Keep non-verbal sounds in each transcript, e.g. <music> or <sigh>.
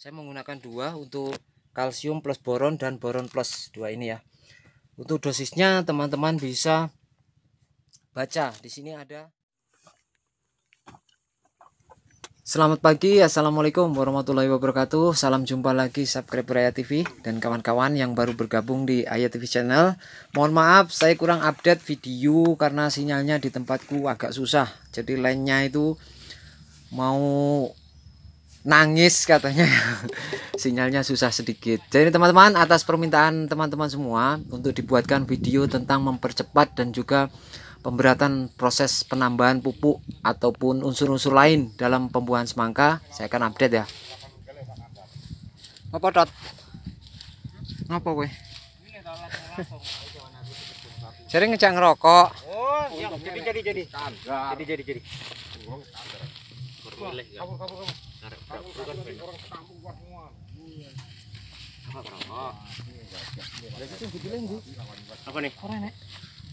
saya menggunakan dua untuk kalsium plus boron dan boron plus dua ini ya untuk dosisnya teman-teman bisa baca di sini ada Selamat pagi, Assalamualaikum warahmatullahi wabarakatuh Salam jumpa lagi subscriber Ayat TV Dan kawan-kawan yang baru bergabung di Ayat TV channel Mohon maaf saya kurang update video Karena sinyalnya di tempatku agak susah Jadi lainnya itu Mau nangis katanya sinyalnya susah sedikit jadi teman-teman atas permintaan teman-teman semua untuk dibuatkan video tentang mempercepat dan juga pemberatan proses penambahan pupuk ataupun unsur-unsur lain dalam pembuahan semangka saya akan update ya apa dot ngapa weh sering ngecang rokok oh, iya. jadi jadi jadi jadi jadi jadi kabur kabur kabur apa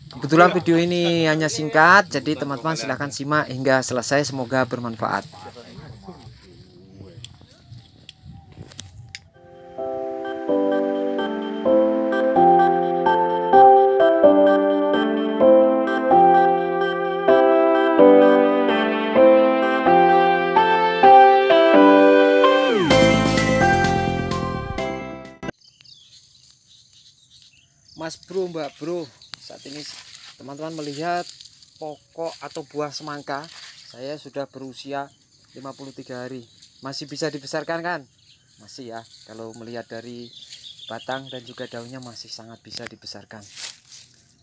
Kebetulan video ini hanya singkat, jadi teman-teman silahkan simak hingga selesai. Semoga bermanfaat. Mas Bro Mbak Bro saat ini teman-teman melihat pokok atau buah semangka saya sudah berusia 53 hari masih bisa dibesarkan kan masih ya kalau melihat dari batang dan juga daunnya masih sangat bisa dibesarkan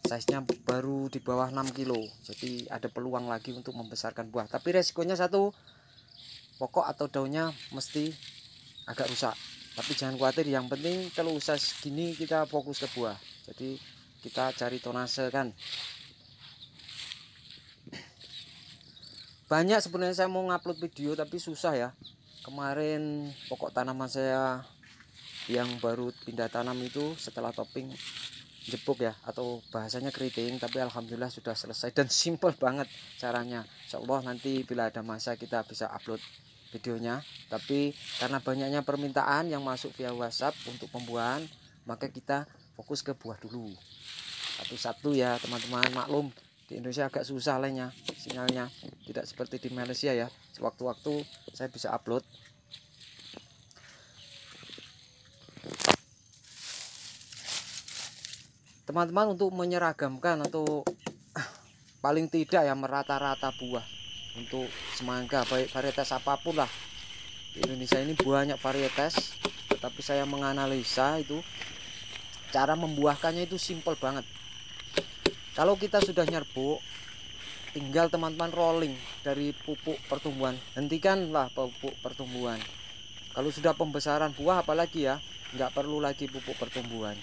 size-nya baru di bawah 6 kilo jadi ada peluang lagi untuk membesarkan buah tapi resikonya satu pokok atau daunnya mesti agak rusak tapi jangan khawatir yang penting kalau usah segini kita fokus ke buah jadi kita cari tonase kan banyak sebenarnya saya mau ngupload video tapi susah ya kemarin pokok tanaman saya yang baru pindah tanam itu setelah topping jepuk ya atau bahasanya keriting tapi alhamdulillah sudah selesai dan <laughs> simple banget caranya Insya nanti bila ada masa kita bisa upload videonya tapi karena banyaknya permintaan yang masuk via WhatsApp untuk pembuahan maka kita fokus ke buah dulu satu-satu ya teman-teman maklum di Indonesia agak susah lainnya sinyalnya tidak seperti di Malaysia ya sewaktu-waktu saya bisa upload teman-teman untuk menyeragamkan atau <coughs> paling tidak ya merata-rata buah untuk semangka baik varietas apapun lah di Indonesia ini banyak varietas tetapi saya menganalisa itu cara membuahkannya itu simple banget kalau kita sudah nyerbuk tinggal teman-teman rolling dari pupuk pertumbuhan hentikanlah pupuk pertumbuhan kalau sudah pembesaran buah apalagi ya nggak perlu lagi pupuk pertumbuhan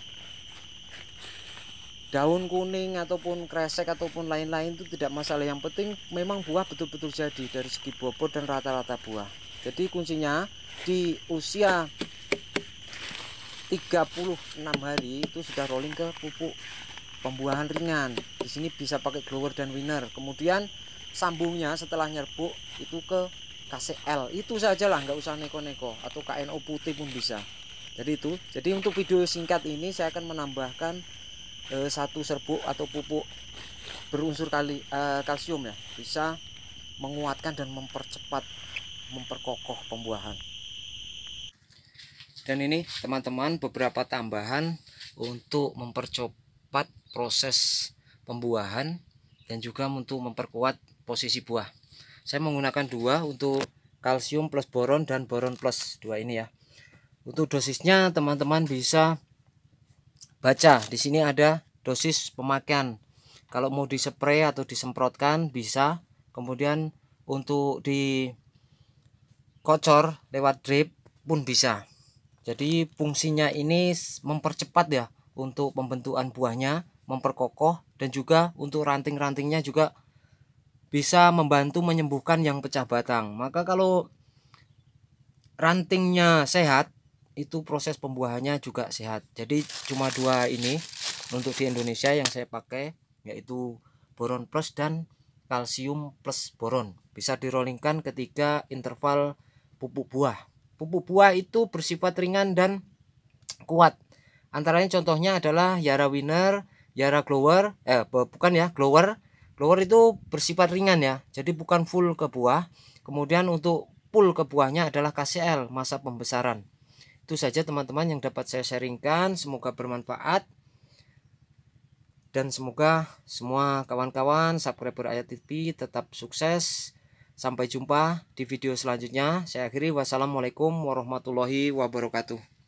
daun kuning ataupun kresek ataupun lain-lain itu tidak masalah yang penting memang buah betul-betul jadi dari segi bobot dan rata-rata buah jadi kuncinya di usia 36 hari itu sudah rolling ke pupuk pembuahan ringan di sini bisa pakai grower dan winner kemudian sambungnya setelah nyerbuk itu ke KCL itu sajalah nggak usah neko-neko atau KNO putih pun bisa jadi itu jadi untuk video singkat ini saya akan menambahkan e, satu serbuk atau pupuk berunsur kali e, kalsium ya bisa menguatkan dan mempercepat memperkokoh pembuahan dan ini teman-teman beberapa tambahan untuk mempercepat proses pembuahan dan juga untuk memperkuat posisi buah saya menggunakan dua untuk kalsium plus boron dan boron plus dua ini ya untuk dosisnya teman-teman bisa baca di sini ada dosis pemakaian kalau mau dispray atau disemprotkan bisa kemudian untuk dikocor lewat drip pun bisa jadi fungsinya ini mempercepat ya untuk pembentukan buahnya, memperkokoh dan juga untuk ranting-rantingnya juga bisa membantu menyembuhkan yang pecah batang. Maka kalau rantingnya sehat, itu proses pembuahannya juga sehat. Jadi cuma dua ini untuk di Indonesia yang saya pakai yaitu boron plus dan kalsium plus boron. Bisa dirollingkan ketika interval pupuk buah. Pupuk buah itu bersifat ringan dan kuat. Antaranya contohnya adalah Yara Winner, Yara Glower, eh bukan ya, Glower. Glower itu bersifat ringan ya, jadi bukan full ke buah. Kemudian untuk full ke buahnya adalah KCL, masa pembesaran. Itu saja teman-teman yang dapat saya sharingkan, semoga bermanfaat. Dan semoga semua kawan-kawan subscriber Ayat TV tetap sukses Sampai jumpa di video selanjutnya. Saya akhiri wassalamualaikum warahmatullahi wabarakatuh.